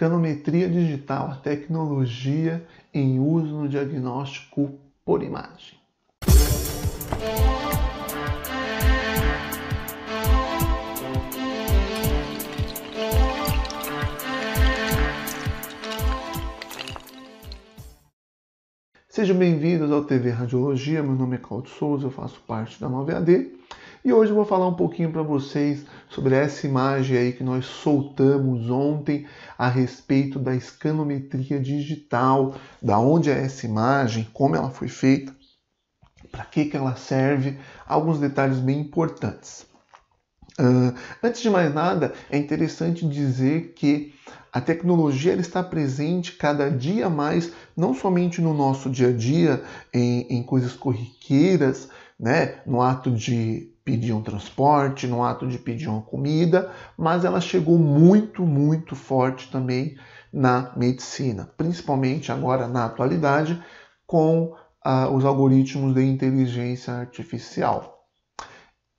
Canometria digital, a tecnologia em uso no diagnóstico por imagem. Sejam bem-vindos ao TV Radiologia, meu nome é Claudio Souza, eu faço parte da 9AD e hoje eu vou falar um pouquinho para vocês sobre essa imagem aí que nós soltamos ontem a respeito da escanometria digital, da onde é essa imagem, como ela foi feita, para que, que ela serve, alguns detalhes bem importantes. Uh, antes de mais nada, é interessante dizer que a tecnologia está presente cada dia mais, não somente no nosso dia a dia, em, em coisas corriqueiras, né? no ato de pedir um transporte, no ato de pedir uma comida, mas ela chegou muito, muito forte também na medicina, principalmente agora na atualidade com ah, os algoritmos de inteligência artificial.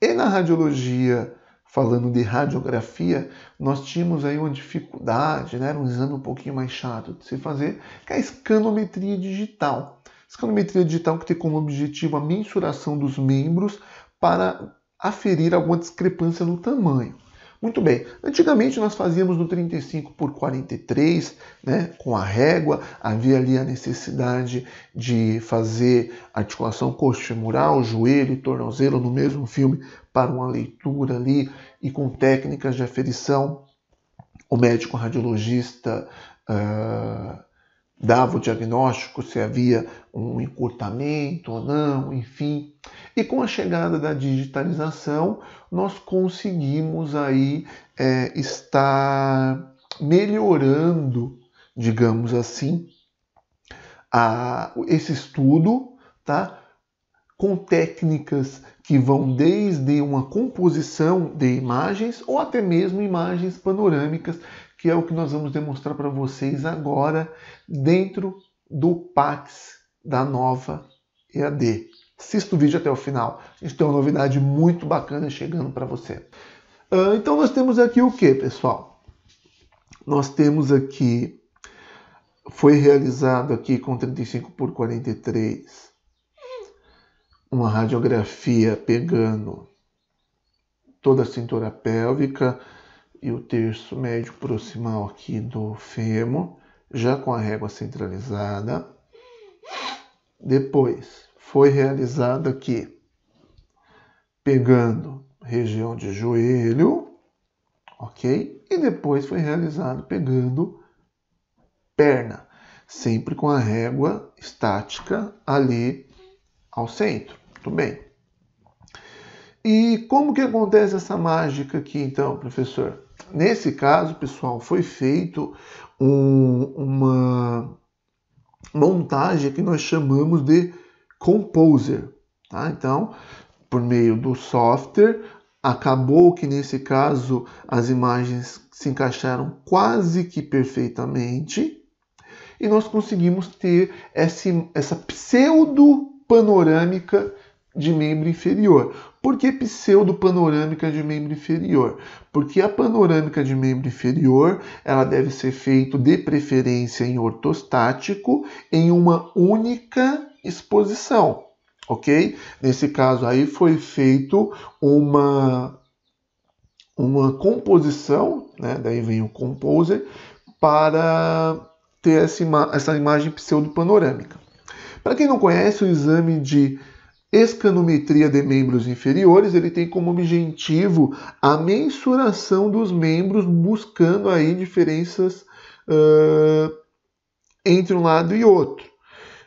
E na radiologia, falando de radiografia, nós tínhamos aí uma dificuldade, né? era um exame um pouquinho mais chato de se fazer, que é a escanometria digital. Escanometria digital que tem como objetivo a mensuração dos membros para aferir alguma discrepância no tamanho. Muito bem, antigamente nós fazíamos no 35 por 43, né, com a régua, havia ali a necessidade de fazer articulação coxofemoral, joelho e tornozelo no mesmo filme para uma leitura ali e com técnicas de aferição. O médico radiologista uh, dava o diagnóstico se havia um encurtamento ou não, enfim. E com a chegada da digitalização, nós conseguimos aí é, estar melhorando, digamos assim, a, esse estudo, tá? Com técnicas que vão desde uma composição de imagens ou até mesmo imagens panorâmicas que é o que nós vamos demonstrar para vocês agora dentro do Pax da nova EAD. Assista o vídeo até o final. A gente tem uma novidade muito bacana chegando para você. Uh, então nós temos aqui o que, pessoal? Nós temos aqui foi realizado aqui com 35 por 43 uma radiografia pegando toda a cintura pélvica, e o terço médio proximal aqui do fêmur, já com a régua centralizada. Depois, foi realizado aqui, pegando região de joelho, ok? E depois foi realizado pegando perna, sempre com a régua estática ali ao centro. Muito bem. E como que acontece essa mágica aqui, então, professor? nesse caso, pessoal, foi feito um, uma montagem que nós chamamos de composer. Tá? Então, por meio do software, acabou que nesse caso as imagens se encaixaram quase que perfeitamente e nós conseguimos ter esse, essa pseudo panorâmica de membro inferior. Por que panorâmica de membro inferior? Porque a panorâmica de membro inferior ela deve ser feita de preferência em ortostático em uma única exposição, ok? Nesse caso aí foi feito uma uma composição, né? daí vem o composer, para ter essa, ima essa imagem panorâmica. Para quem não conhece, o exame de Escanometria de membros inferiores, ele tem como objetivo a mensuração dos membros, buscando aí diferenças uh, entre um lado e outro.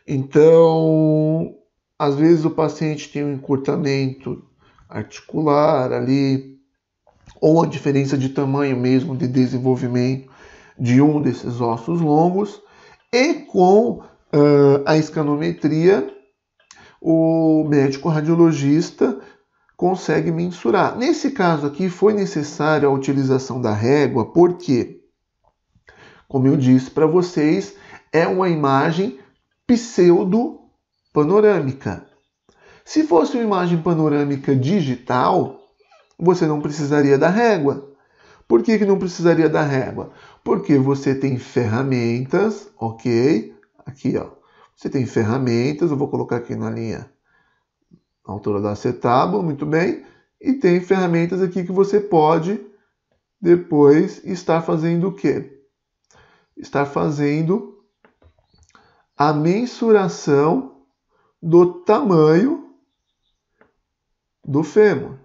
Então, às vezes o paciente tem um encurtamento articular ali, ou a diferença de tamanho mesmo de desenvolvimento de um desses ossos longos, e com uh, a escanometria o médico radiologista consegue mensurar. Nesse caso aqui, foi necessária a utilização da régua, porque, como eu disse para vocês, é uma imagem pseudo-panorâmica. Se fosse uma imagem panorâmica digital, você não precisaria da régua. Por que, que não precisaria da régua? Porque você tem ferramentas, ok? Aqui, ó você tem ferramentas, eu vou colocar aqui na linha na altura da acetábulo, muito bem. E tem ferramentas aqui que você pode depois estar fazendo o quê? Estar fazendo a mensuração do tamanho do fêmur.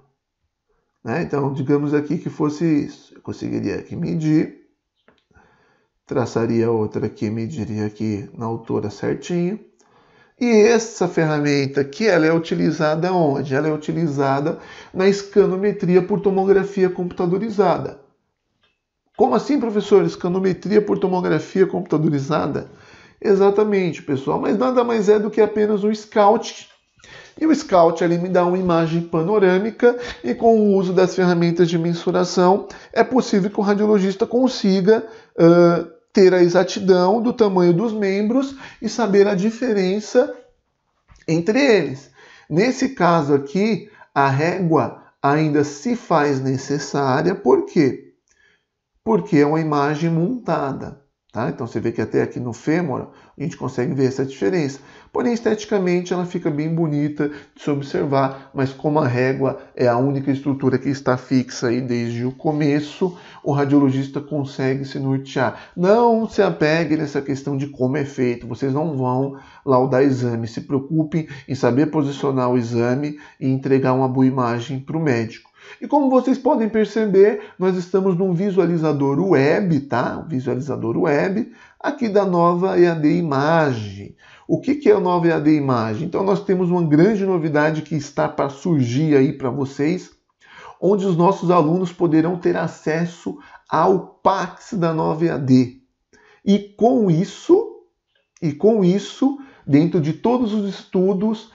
Né? Então, digamos aqui que fosse isso. Eu conseguiria aqui medir traçaria outra aqui, mediria aqui na altura certinho. E essa ferramenta aqui, ela é utilizada onde? Ela é utilizada na escanometria por tomografia computadorizada. Como assim, professor? Escanometria por tomografia computadorizada? Exatamente, pessoal, mas nada mais é do que apenas um scout. E o scout ali me dá uma imagem panorâmica e com o uso das ferramentas de mensuração é possível que o radiologista consiga uh, ter a exatidão do tamanho dos membros e saber a diferença entre eles. Nesse caso aqui, a régua ainda se faz necessária, por quê? Porque é uma imagem montada. Tá? Então você vê que até aqui no fêmur a gente consegue ver essa diferença. Porém, esteticamente ela fica bem bonita de se observar, mas como a régua é a única estrutura que está fixa aí desde o começo, o radiologista consegue se nortear. Não se apegue nessa questão de como é feito, vocês não vão laudar exame. Se preocupem em saber posicionar o exame e entregar uma boa imagem para o médico. E como vocês podem perceber, nós estamos num visualizador web, tá? Um visualizador web aqui da nova EAD Imagem. O que, que é a nova EAD Imagem? Então nós temos uma grande novidade que está para surgir aí para vocês, onde os nossos alunos poderão ter acesso ao Pax da nova EAD. E com isso, e com isso, dentro de todos os estudos,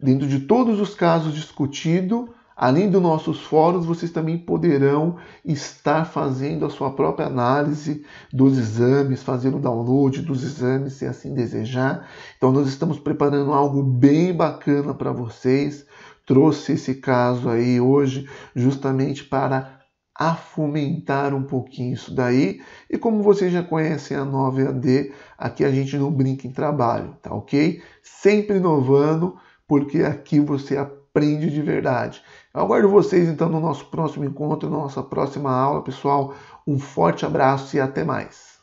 dentro de todos os casos discutidos, Além dos nossos fóruns, vocês também poderão estar fazendo a sua própria análise dos exames, fazendo o download dos exames, se assim desejar. Então, nós estamos preparando algo bem bacana para vocês. Trouxe esse caso aí hoje, justamente para afomentar um pouquinho isso daí. E como vocês já conhecem a 9AD, aqui a gente não brinca em trabalho, tá ok? Sempre inovando, porque aqui você aprende de verdade. Aguardo vocês então no nosso próximo encontro, na nossa próxima aula, pessoal. Um forte abraço e até mais.